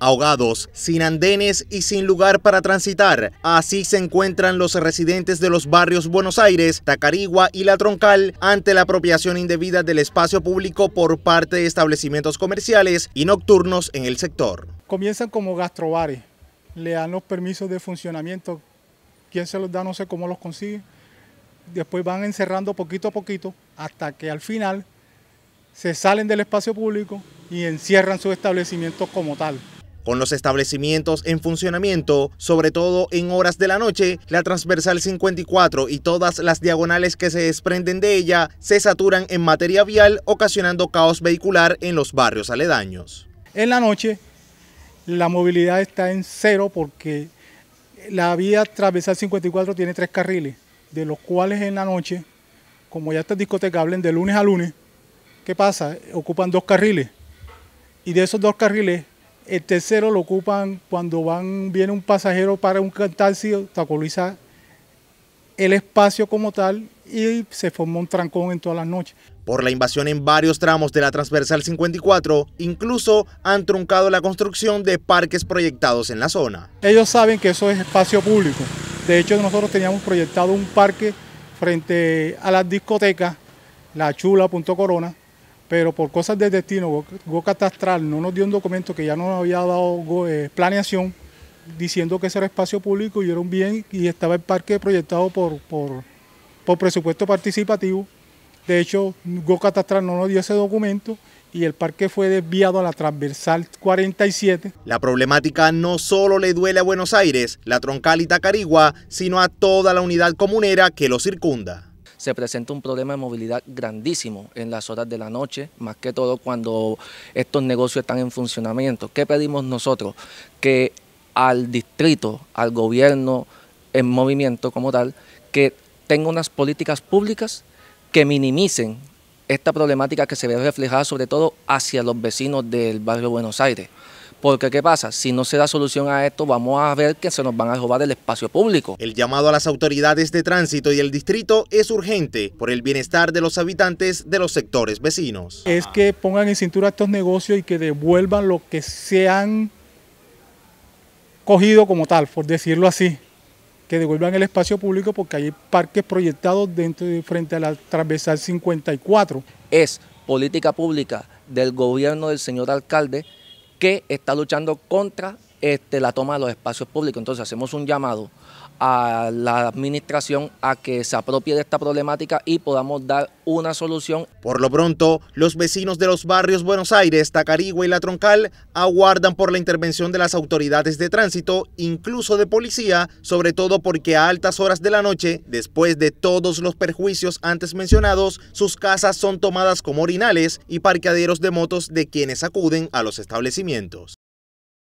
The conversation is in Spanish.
ahogados, sin andenes y sin lugar para transitar. Así se encuentran los residentes de los barrios Buenos Aires, Tacarigua y La Troncal ante la apropiación indebida del espacio público por parte de establecimientos comerciales y nocturnos en el sector. Comienzan como gastrobares, le dan los permisos de funcionamiento, quién se los da no sé cómo los consigue, después van encerrando poquito a poquito hasta que al final se salen del espacio público y encierran su establecimiento como tal. Con los establecimientos en funcionamiento, sobre todo en horas de la noche, la transversal 54 y todas las diagonales que se desprenden de ella se saturan en materia vial, ocasionando caos vehicular en los barrios aledaños. En la noche, la movilidad está en cero porque la vía transversal 54 tiene tres carriles, de los cuales en la noche, como ya está hablen de lunes a lunes, ¿qué pasa? Ocupan dos carriles. Y de esos dos carriles, el eh, tercero lo ocupan cuando van, viene un pasajero para un si obstaculiza el espacio como tal y se forma un trancón en todas las noches. Por la invasión en varios tramos de la transversal 54, incluso han truncado la construcción de parques proyectados en la zona. Ellos saben que eso es espacio público. De hecho, nosotros teníamos proyectado un parque frente a las discotecas, la chula Punto Corona, pero por cosas de destino, Go Catastral no nos dio un documento que ya nos había dado eh, planeación, diciendo que ese era espacio público y era un bien y estaba el parque proyectado por, por, por presupuesto participativo. De hecho, Go Catastral no nos dio ese documento y el parque fue desviado a la transversal 47. La problemática no solo le duele a Buenos Aires, la troncal y Tacarigua, sino a toda la unidad comunera que lo circunda se presenta un problema de movilidad grandísimo en las horas de la noche, más que todo cuando estos negocios están en funcionamiento. ¿Qué pedimos nosotros? Que al distrito, al gobierno en movimiento como tal, que tenga unas políticas públicas que minimicen esta problemática que se ve reflejada sobre todo hacia los vecinos del barrio Buenos Aires. Porque ¿qué pasa? Si no se da solución a esto, vamos a ver que se nos van a robar el espacio público. El llamado a las autoridades de tránsito y el distrito es urgente por el bienestar de los habitantes de los sectores vecinos. Es que pongan en cintura estos negocios y que devuelvan lo que se han cogido como tal, por decirlo así que devuelvan el espacio público porque hay parques proyectados dentro de, frente a la transversal 54. Es política pública del gobierno del señor alcalde que está luchando contra este, la toma de los espacios públicos. Entonces hacemos un llamado a la administración a que se apropie de esta problemática y podamos dar una solución. Por lo pronto, los vecinos de los barrios Buenos Aires, Tacarigua y La Troncal aguardan por la intervención de las autoridades de tránsito, incluso de policía, sobre todo porque a altas horas de la noche, después de todos los perjuicios antes mencionados, sus casas son tomadas como orinales y parqueaderos de motos de quienes acuden a los establecimientos.